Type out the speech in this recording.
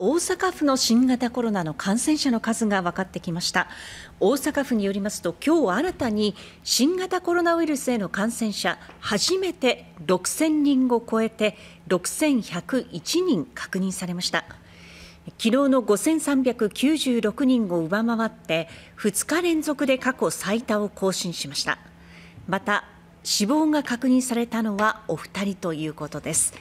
大阪府の新型コロナの感染者の数が分かってきました大阪府によりますと今日新たに新型コロナウイルスへの感染者初めて6000人を超えて6101人確認されました昨日の5396人を上回って2日連続で過去最多を更新しましたまた死亡が確認されたのはお二人ということです